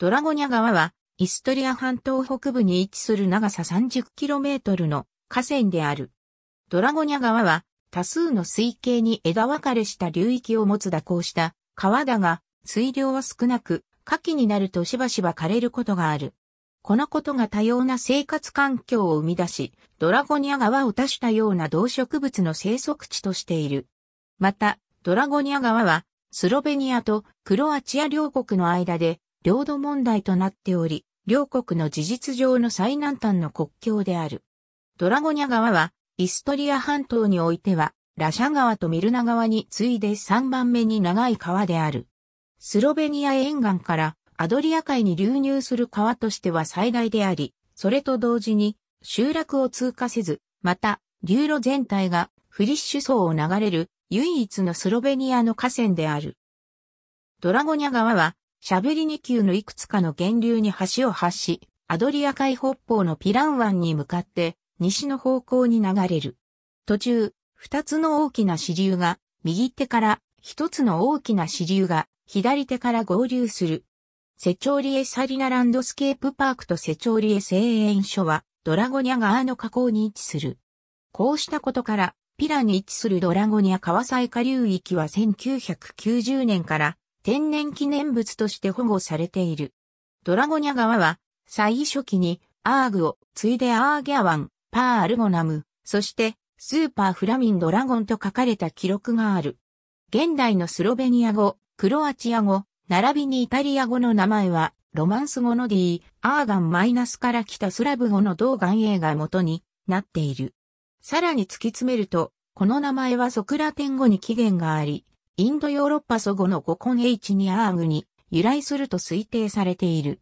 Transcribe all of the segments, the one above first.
ドラゴニャ川は、イストリア半島北部に位置する長さ 30km の河川である。ドラゴニャ川は、多数の水系に枝分かれした流域を持つ蛇行した川だが、水量は少なく、夏季になるとしばしば枯れることがある。このことが多様な生活環境を生み出し、ドラゴニャ川を足したような動植物の生息地としている。また、ドラゴニャ川は、スロベニアとクロアチア両国の間で領土問題となっており、両国の事実上の最南端の国境である。ドラゴニャ川は、イストリア半島においては、ラシャ川とミルナ川に次いで3番目に長い川である。スロベニア沿岸からアドリア海に流入する川としては最大であり、それと同時に集落を通過せず、また、流路全体がフリッシュ層を流れる唯一のスロベニアの河川である。ドラゴニャ川はシャブリニ級のいくつかの源流に橋を発し、アドリア海北方のピラン湾に向かって西の方向に流れる。途中、二つの大きな支流が右手から一つの大きな支流が左手から合流する。セチョーリエサリナランドスケープパークとセチョーリエ製園所はドラゴニャ川の河口に位置する。こうしたことから、ピラに位置するドラゴニャ川西下流域は1990年から天然記念物として保護されている。ドラゴニャ川は、最初期に、アーグを、ついでアーギャワン、パーアルゴナム、そして、スーパーフラミンドラゴンと書かれた記録がある。現代のスロベニア語、クロアチア語、並びにイタリア語の名前は、ロマンス語の D、アーガンマイナスから来たスラブ語の同岩映が元になっている。さらに突き詰めると、この名前はソクラテン語に起源があり、インドヨーロッパ祖語の語根 H にアーグに由来すると推定されている。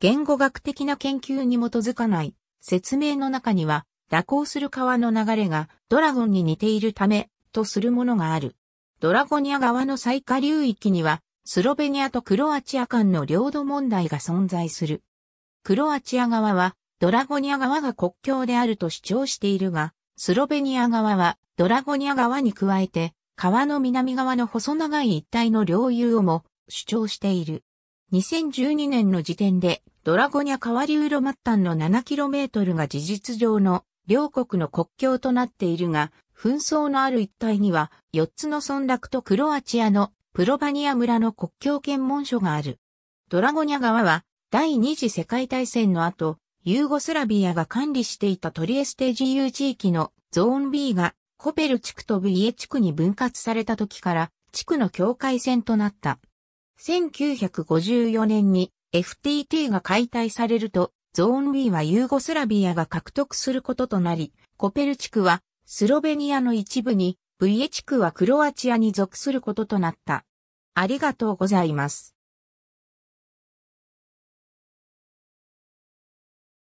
言語学的な研究に基づかない説明の中には、蛇行する川の流れがドラゴンに似ているためとするものがある。ドラゴニア川の最下流域には、スロベニアとクロアチア間の領土問題が存在する。クロアチア側は、ドラゴニア側が国境であると主張しているが、スロベニア側は、ドラゴニア側に加えて、川の南側の細長い一帯の領有をも主張している。2012年の時点でドラゴニャ川流路末端の 7km が事実上の両国の国境となっているが、紛争のある一帯には4つの村落とクロアチアのプロバニア村の国境検問所がある。ドラゴニャ川は第二次世界大戦の後、ユーゴスラビアが管理していたトリエステ自由地域のゾーン B がコペル地区とブイエ地区に分割された時から地区の境界線となった。1954年に FTT が解体されると、ゾーン B はユーゴスラビアが獲得することとなり、コペル地区はスロベニアの一部に、ブイエ地区はクロアチアに属することとなった。ありがとうございます。